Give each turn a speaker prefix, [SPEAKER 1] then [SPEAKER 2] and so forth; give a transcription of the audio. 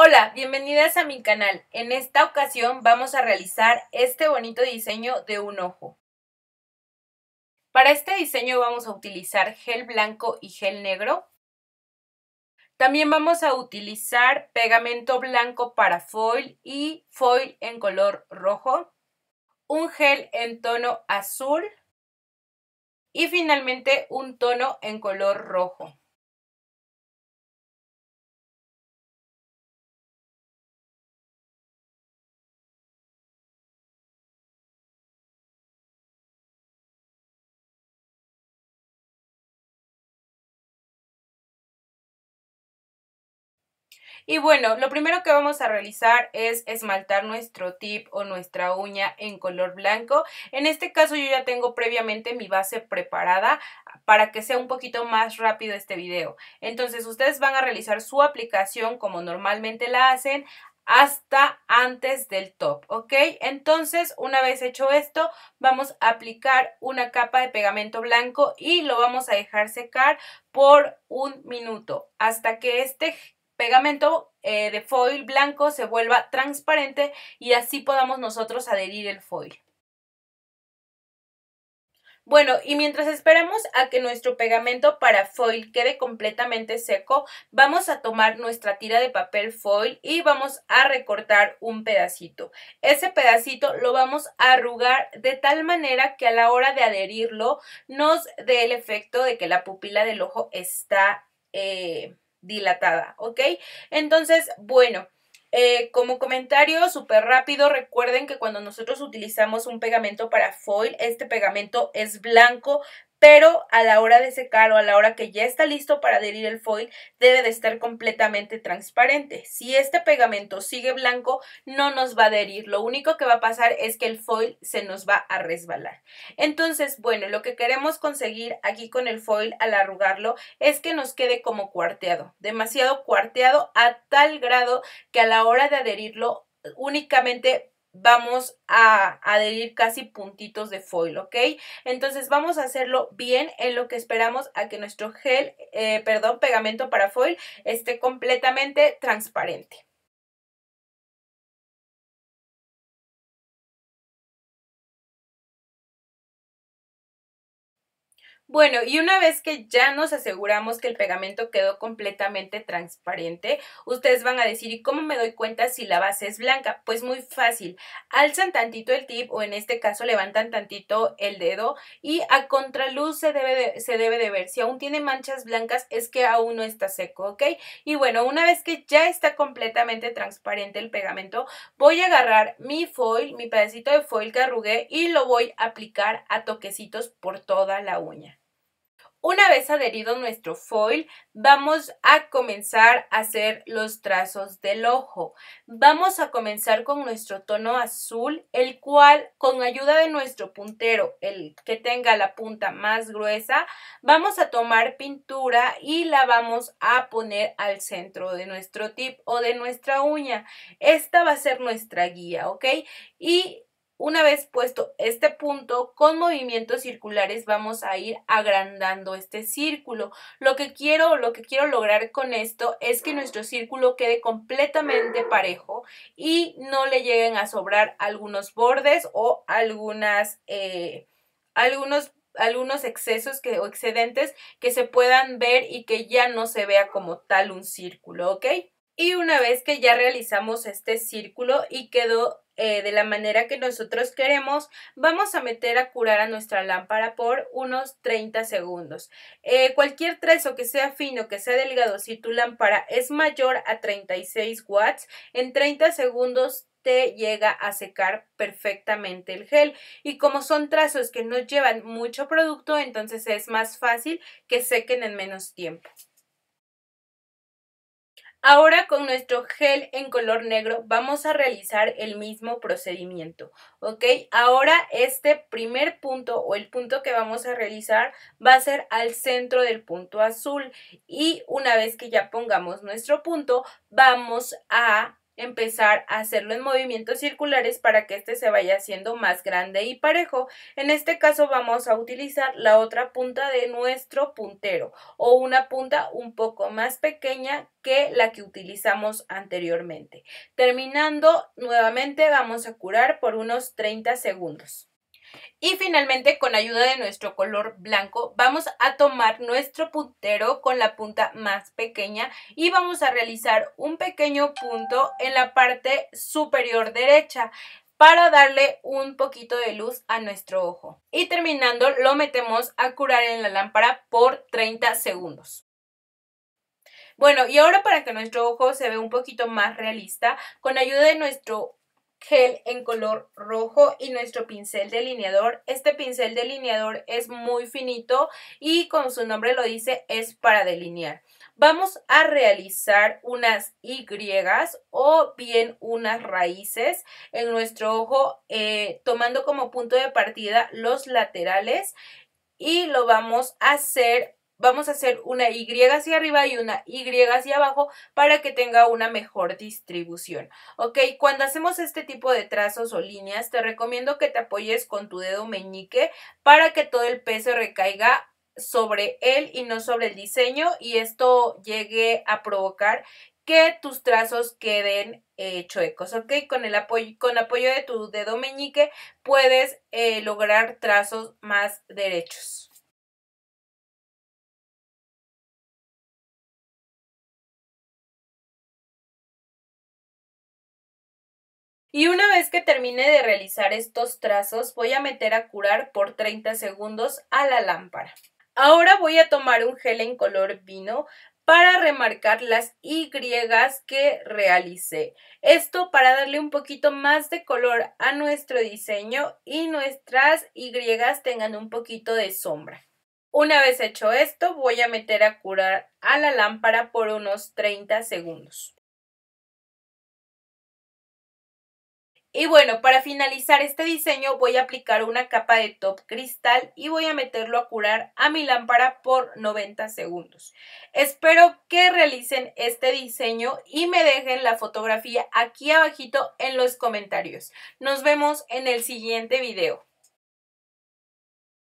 [SPEAKER 1] Hola, bienvenidas a mi canal. En esta ocasión vamos a realizar este bonito diseño de un ojo. Para este diseño vamos a utilizar gel blanco y gel negro. También vamos a utilizar pegamento blanco para foil y foil en color rojo, un gel en tono azul y finalmente un tono en color rojo. Y bueno, lo primero que vamos a realizar es esmaltar nuestro tip o nuestra uña en color blanco. En este caso yo ya tengo previamente mi base preparada para que sea un poquito más rápido este video. Entonces ustedes van a realizar su aplicación como normalmente la hacen hasta antes del top, ¿ok? Entonces, una vez hecho esto, vamos a aplicar una capa de pegamento blanco y lo vamos a dejar secar por un minuto hasta que este pegamento eh, de foil blanco se vuelva transparente y así podamos nosotros adherir el foil. Bueno, y mientras esperamos a que nuestro pegamento para foil quede completamente seco, vamos a tomar nuestra tira de papel foil y vamos a recortar un pedacito. Ese pedacito lo vamos a arrugar de tal manera que a la hora de adherirlo nos dé el efecto de que la pupila del ojo está... Eh, dilatada, ¿ok? Entonces, bueno. Eh, como comentario súper rápido, recuerden que cuando nosotros utilizamos un pegamento para foil, este pegamento es blanco, pero a la hora de secar o a la hora que ya está listo para adherir el foil, debe de estar completamente transparente. Si este pegamento sigue blanco, no nos va a adherir. Lo único que va a pasar es que el foil se nos va a resbalar. Entonces, bueno, lo que queremos conseguir aquí con el foil al arrugarlo es que nos quede como cuarteado, demasiado cuarteado a tal grado que a la hora de adherirlo únicamente vamos a adherir casi puntitos de foil, ¿ok? Entonces vamos a hacerlo bien en lo que esperamos a que nuestro gel, eh, perdón, pegamento para foil esté completamente transparente. Bueno, y una vez que ya nos aseguramos que el pegamento quedó completamente transparente, ustedes van a decir, ¿y cómo me doy cuenta si la base es blanca? Pues muy fácil, alzan tantito el tip o en este caso levantan tantito el dedo y a contraluz se debe de, se debe de ver. Si aún tiene manchas blancas es que aún no está seco, ¿ok? Y bueno, una vez que ya está completamente transparente el pegamento, voy a agarrar mi foil, mi pedacito de foil que arrugué y lo voy a aplicar a toquecitos por toda la uña. Una vez adherido nuestro foil, vamos a comenzar a hacer los trazos del ojo. Vamos a comenzar con nuestro tono azul, el cual con ayuda de nuestro puntero, el que tenga la punta más gruesa, vamos a tomar pintura y la vamos a poner al centro de nuestro tip o de nuestra uña. Esta va a ser nuestra guía, ¿ok? Y una vez puesto este punto, con movimientos circulares vamos a ir agrandando este círculo. Lo que quiero, lo que quiero lograr con esto es que nuestro círculo quede completamente parejo y no le lleguen a sobrar algunos bordes o algunas, eh, algunos algunos excesos o excedentes que se puedan ver y que ya no se vea como tal un círculo, ¿ok? Y una vez que ya realizamos este círculo y quedó eh, de la manera que nosotros queremos, vamos a meter a curar a nuestra lámpara por unos 30 segundos. Eh, cualquier trazo que sea fino, que sea delgado, si tu lámpara es mayor a 36 watts, en 30 segundos te llega a secar perfectamente el gel y como son trazos que no llevan mucho producto entonces es más fácil que sequen en menos tiempo. Ahora con nuestro gel en color negro vamos a realizar el mismo procedimiento, ¿ok? Ahora este primer punto o el punto que vamos a realizar va a ser al centro del punto azul y una vez que ya pongamos nuestro punto vamos a empezar a hacerlo en movimientos circulares para que este se vaya haciendo más grande y parejo. En este caso vamos a utilizar la otra punta de nuestro puntero o una punta un poco más pequeña que la que utilizamos anteriormente. Terminando nuevamente vamos a curar por unos 30 segundos. Y finalmente, con ayuda de nuestro color blanco, vamos a tomar nuestro puntero con la punta más pequeña y vamos a realizar un pequeño punto en la parte superior derecha para darle un poquito de luz a nuestro ojo. Y terminando, lo metemos a curar en la lámpara por 30 segundos. Bueno, y ahora para que nuestro ojo se vea un poquito más realista, con ayuda de nuestro gel en color rojo y nuestro pincel delineador. Este pincel delineador es muy finito y como su nombre lo dice es para delinear. Vamos a realizar unas Y o bien unas raíces en nuestro ojo eh, tomando como punto de partida los laterales y lo vamos a hacer vamos a hacer una Y hacia arriba y una Y hacia abajo para que tenga una mejor distribución. Ok, cuando hacemos este tipo de trazos o líneas, te recomiendo que te apoyes con tu dedo meñique para que todo el peso recaiga sobre él y no sobre el diseño y esto llegue a provocar que tus trazos queden eh, chuecos, ¿ok? Con el apoyo, con apoyo de tu dedo meñique puedes eh, lograr trazos más derechos. Y una vez que termine de realizar estos trazos, voy a meter a curar por 30 segundos a la lámpara. Ahora voy a tomar un gel en color vino para remarcar las Y que realicé. Esto para darle un poquito más de color a nuestro diseño y nuestras Y tengan un poquito de sombra. Una vez hecho esto, voy a meter a curar a la lámpara por unos 30 segundos. Y bueno, para finalizar este diseño voy a aplicar una capa de top cristal y voy a meterlo a curar a mi lámpara por 90 segundos. Espero que realicen este diseño y me dejen la fotografía aquí abajito en los comentarios. Nos vemos en el siguiente video.